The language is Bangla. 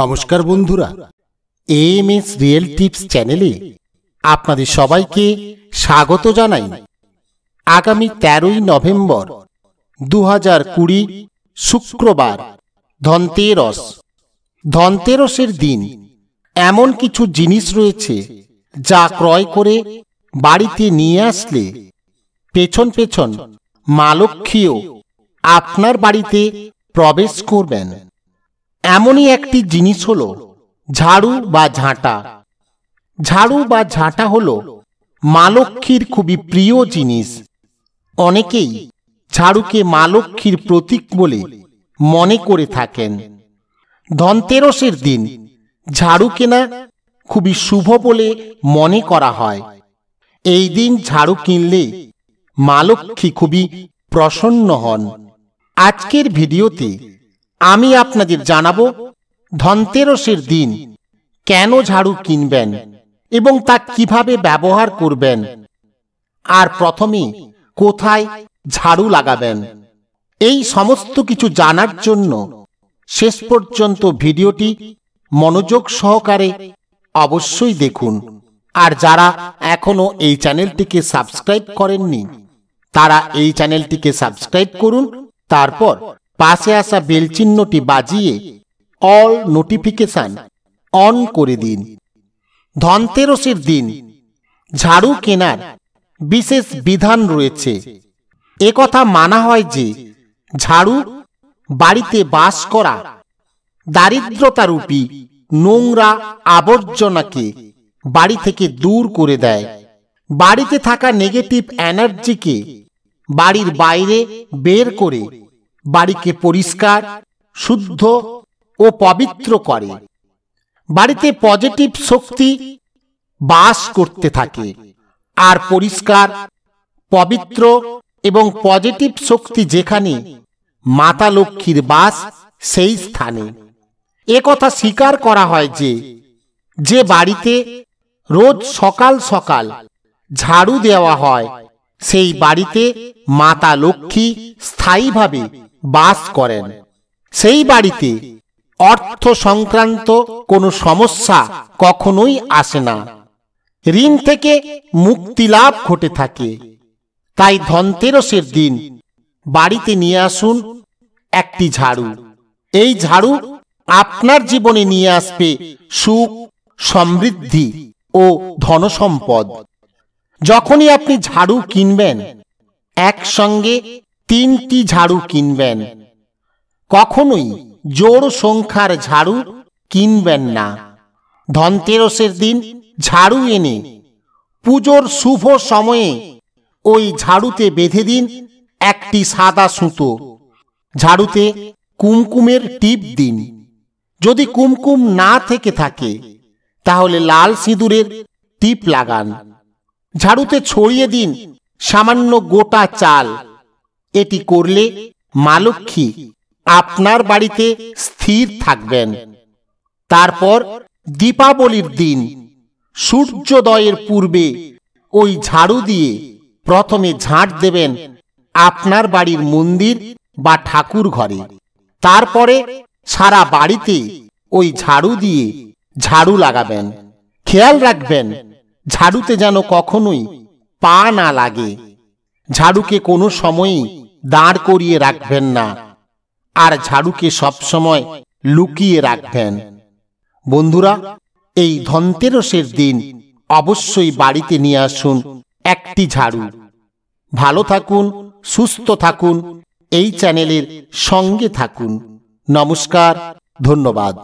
নমস্কার বন্ধুরা এম এস রিয়েল টিপস চ্যানেলে আপনাদের সবাইকে স্বাগত জানাই আগামী তেরোই নভেম্বর দু হাজার কুড়ি শুক্রবার ধনতেরস ধনতেরসের দিন এমন কিছু জিনিস রয়েছে যা ক্রয় করে বাড়িতে নিয়ে আসলে পেছন পেছন মালক্ষীও আপনার বাড়িতে প্রবেশ করবেন এমনই একটি জিনিস হল ঝাড়ু বা ঝাঁটা ঝাড়ু বা ঝাঁটা হল মালক্ষীর খুবই প্রিয় জিনিস অনেকেই ঝাড়ুকে মালক্ষীর প্রতীক বলে মনে করে থাকেন ধনতেরসের দিন ঝাড়ু কেনা খুবই শুভ বলে মনে করা হয় এই দিন ঝাড়ু কিনলে মালক্ষী খুবই প্রসন্ন হন আজকের ভিডিওতে আমি আপনাদের জানাবো ধনতেরসের দিন কেন ঝাড়ু কিনবেন এবং তা কিভাবে ব্যবহার করবেন আর প্রথমে কোথায় ঝাড়ু লাগাবেন এই সমস্ত কিছু জানার জন্য শেষ পর্যন্ত ভিডিওটি মনোযোগ সহকারে অবশ্যই দেখুন আর যারা এখনও এই চ্যানেলটিকে সাবস্ক্রাইব করেননি তারা এই চ্যানেলটিকে সাবস্ক্রাইব করুন তারপর পাশে আসা বেলচিহ্নটি বাজিয়ে অল নোটিফিকেশান অন করে দিন ধনতেরসের দিন ঝাড়ু কেনার বিশেষ বিধান রয়েছে একথা মানা হয় যে ঝাড়ু বাড়িতে বাস করা দারিদ্রতারূপী নোংরা আবর্জনাকে বাড়ি থেকে দূর করে দেয় বাড়িতে থাকা নেগেটিভ এনার্জিকে বাড়ির বাইরে বের করে বাড়িকে পরিষ্কার শুদ্ধ ও পবিত্র করে বাড়িতে পজিটিভ শক্তি বাস করতে থাকে আর পরিষ্কার পবিত্র এবং পজিটিভ শক্তি যেখানে মাতা লক্ষ্মীর বাস সেই স্থানে এ কথা স্বীকার করা হয় যে যে বাড়িতে রোজ সকাল সকাল ঝাড়ু দেওয়া হয় সেই বাড়িতে মাতা লক্ষ্মী স্থায়ীভাবে বাস করেন সেই বাড়িতে অর্থ সংক্রান্ত কোনো সমস্যা কখনোই আসে না ঋণ থেকে মুক্তি লাভ ঘটে থাকে তাই ধনতেরসের দিন বাড়িতে নিয়ে আসুন একটি ঝাড়ু এই ঝাড়ু আপনার জীবনে নিয়ে আসবে সুখ সমৃদ্ধি ও ধনসম্পদ যখনই আপনি ঝাড়ু কিনবেন একসঙ্গে তিনটি ঝাড়ু কিনবেন কখনোই জোর সংখ্যার ঝাড়ু কিনবেন না ধনতেরসের দিন ঝাড়ু এনে পুজোর শুভ সময়ে ওই ঝাড়ুতে বেঁধে দিন একটি সাদা সুতো ঝাড়ুতে কুমকুমের টিপ দিন যদি কুমকুম না থেকে থাকে তাহলে লাল সিঁদুরের টিপ লাগান ঝাড়ুতে ছড়িয়ে দিন সামান্য গোটা চাল এটি করলে মালক্ষী আপনার বাড়িতে স্থির থাকবেন তারপর দীপাবলির দিন সূর্যোদয়ের পূর্বে ওই ঝাড়ু দিয়ে প্রথমে ঝাঁট দেবেন আপনার বাড়ির মন্দির বা ঠাকুর ঘরে তারপরে সারা বাড়িতে ওই ঝাড়ু দিয়ে ঝাড়ু লাগাবেন খেয়াল রাখবেন ঝাড়ুতে যেন কখনোই পা না লাগে ঝাড়ুকে কোনো সময়ই দাঁড় করিয়ে রাখবেন না আর ঝাড়ুকে সবসময় লুকিয়ে রাখবেন বন্ধুরা এই ধনতেরসের দিন অবশ্যই বাড়িতে নিয়ে আসুন একটি ঝাড়ু ভালো থাকুন সুস্থ থাকুন এই চ্যানেলের সঙ্গে থাকুন নমস্কার ধন্যবাদ